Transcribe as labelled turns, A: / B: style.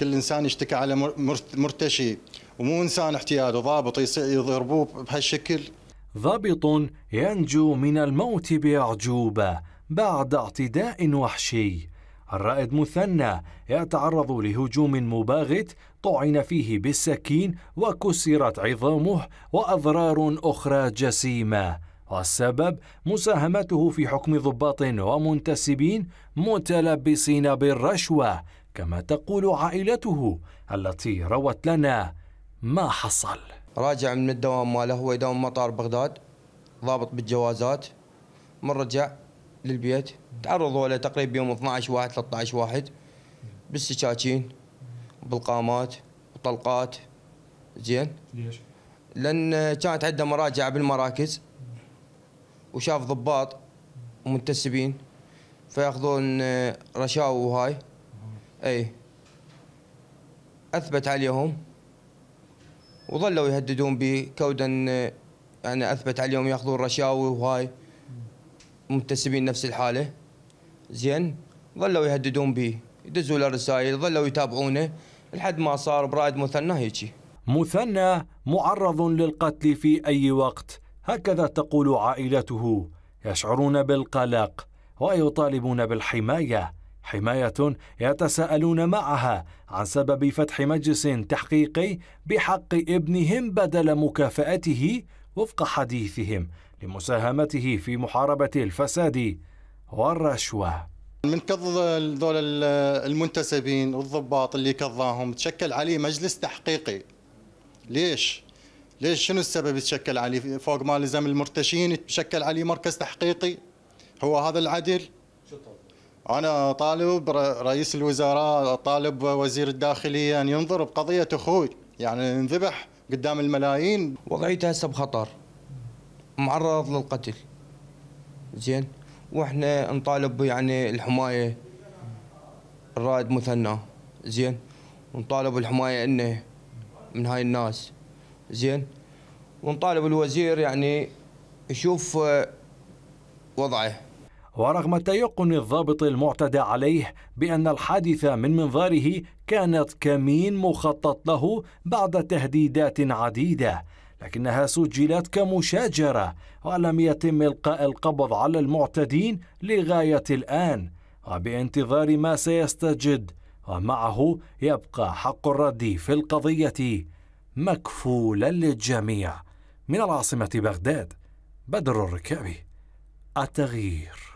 A: كل انسان يشتكي على مرتشي ومو انسان احتياط وضابط يضربوه بهالشكل ضابط ينجو من الموت باعجوبه
B: بعد اعتداء وحشي الرائد مثنى يتعرض لهجوم مباغت طعن فيه بالسكين وكسرت عظامه واضرار اخرى جسيمه والسبب مساهمته في حكم ضباط ومنتسبين متلبسين بالرشوة كما تقول
C: عائلته التي روت لنا ما حصل راجع من الدوام ماله هو يداوم مطار بغداد ضابط بالجوازات من رجع للبيت تعرضوا له تقريبا يوم 12 واحد 13 واحد بالسكاكين بالقامات وطلقات زين ليش؟ لان كانت عنده مراجعه بالمراكز وشاف ضباط منتسبين فياخذون رشاوى وهاي اي اثبت عليهم وظلوا يهددون بي كودا يعني اثبت عليهم ياخذون رشاوي وهاي منتسبين نفس الحاله زين ظلوا يهددون بي يدزوا له رسائل ظلوا يتابعونه لحد ما صار برائد مثنى هيجي مثنى معرض
B: للقتل في اي وقت هكذا تقول عائلته يشعرون بالقلق ويطالبون بالحمايه حماية يتساءلون معها عن سبب فتح مجلس تحقيقي بحق ابنهم بدل مكافأته وفق حديثهم لمساهمته في محاربة الفساد
A: والرشوه من كظ ذول المنتسبين والضباط اللي كظاهم تشكل عليه مجلس تحقيقي ليش؟ ليش شنو السبب تشكل عليه فوق ما لزم المرتشين تشكل عليه مركز تحقيقي هو هذا العدل؟ أنا طالب رئيس الوزراء طالب وزير الداخلية أن ينظر بقضية أخوي يعني انذبح قدام الملايين
C: وضعيته هسه بخطر معرض للقتل زين واحنا نطالب يعني الحمايه الرائد مثنى زين ونطالب الحمايه انه من هاي الناس زين ونطالب الوزير يعني يشوف آه، وضعه
B: ورغم تيقن الضابط المعتدى عليه بأن الحادث من منظاره كانت كمين مخطط له بعد تهديدات عديدة لكنها سجلت كمشاجرة ولم يتم إلقاء القبض على المعتدين لغاية الآن وبانتظار ما سيستجد ومعه يبقى حق الرد في القضية مكفولا للجميع من العاصمة بغداد بدر الركابي التغيير